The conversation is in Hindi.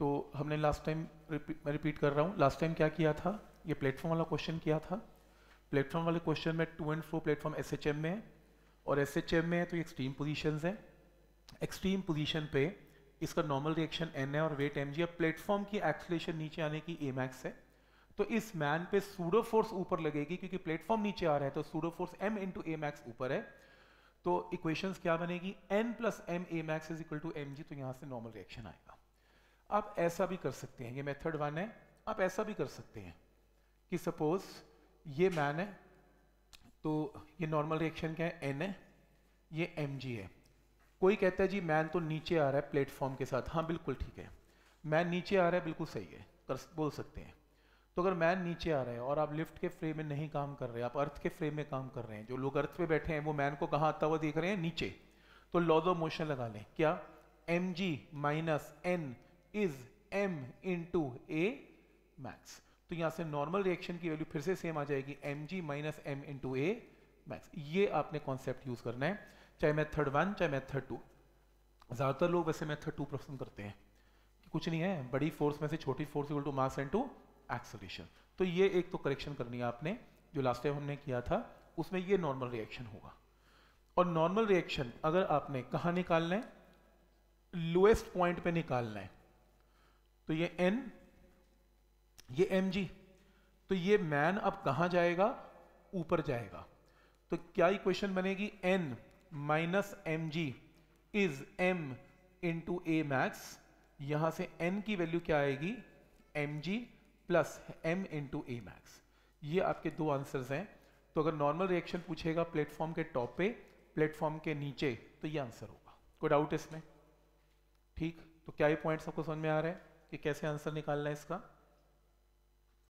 तो हमने लास्ट टाइम मैं रिपीट कर रहा हूँ लास्ट टाइम क्या किया था ये प्लेटफॉर्म वाला क्वेश्चन किया था प्लेटफॉर्म वाले क्वेश्चन में two and four platform S H M में तो है और एस एच एम में है तो एक्सट्रीम पोजिशन है एक्सट्रीम पोजिशन पे इसका नॉर्मल रिएक्शन एन है और वेट एम जी अब प्लेटफॉर्म की एक्सलेशन नीचे आने की ए मैक्स है तो इस मैन पे सूडो फोर्स ऊपर लगेगी क्योंकि प्लेटफॉर्म नीचे आ रहा है तो pseudo force M into A ए मैक्स ऊपर है तो इक्वेशंस क्या बनेगी N plus M A max is equal to M G तो यहाँ से नॉर्मल रिएक्शन आएगा आप ऐसा भी कर सकते हैं ये मेथड वन है आप ऐसा भी कर सकते हैं कि सपोज ये मैन है तो ये नॉर्मल रिएक्शन क्या है एन है ये एम है कोई कहता है जी मैन तो नीचे आ रहा है प्लेटफॉर्म के साथ हाँ बिल्कुल ठीक है मैन नीचे आ रहा है बिल्कुल सही है कर बोल सकते हैं तो अगर मैन नीचे आ रहा है और आप लिफ्ट के फ्रेम में नहीं काम कर रहे आप अर्थ के फ्रेम में काम कर रहे हैं जो लोग अर्थ पे बैठे हैं वो मैन को कहाँ आता हुआ देख रहे हैं नीचे तो लॉज ऑफ मोशन लगा लें क्या M G minus N is M into A ए मैक्स तो यहां से नॉर्मल रिएक्शन की वैल्यू फिर से सेम आ जाएगी M G minus M into A ए मैक्स ये आपने कॉन्सेप्ट यूज करना है चाहे मेथड वन चाहे मेथड टू ज्यादातर लोग वैसे मेथड टू पसंद करते हैं कुछ नहीं है बड़ी फोर्स में से छोटी force equal to mass and to acceleration तो ये एक तो करेक्शन करनी है आपने जो लास्ट टाइम हमने किया था उसमें ये नॉर्मल रिएक्शन होगा और नॉर्मल रिएक्शन अगर आपने कहा निकालना है लोएस्ट पॉइंट पे निकालना है तो ये एन ये एम जी तो ये मैन अब कहा जाएगा ऊपर जाएगा तो क्या इक्वेशन बनेगी N minus m g is m into a max यहां से एन की वैल्यू क्या आएगी m g plus m into a max ये आपके दो आंसर हैं तो अगर नॉर्मल रिएक्शन पूछेगा प्लेटफॉर्म के टॉप पे प्लेटफॉर्म के नीचे तो ये आंसर होगा कोई डाउट इसमें ठीक तो क्या ये पॉइंट आपको समझ में आ रहे हैं कि कैसे आंसर निकालना है इसका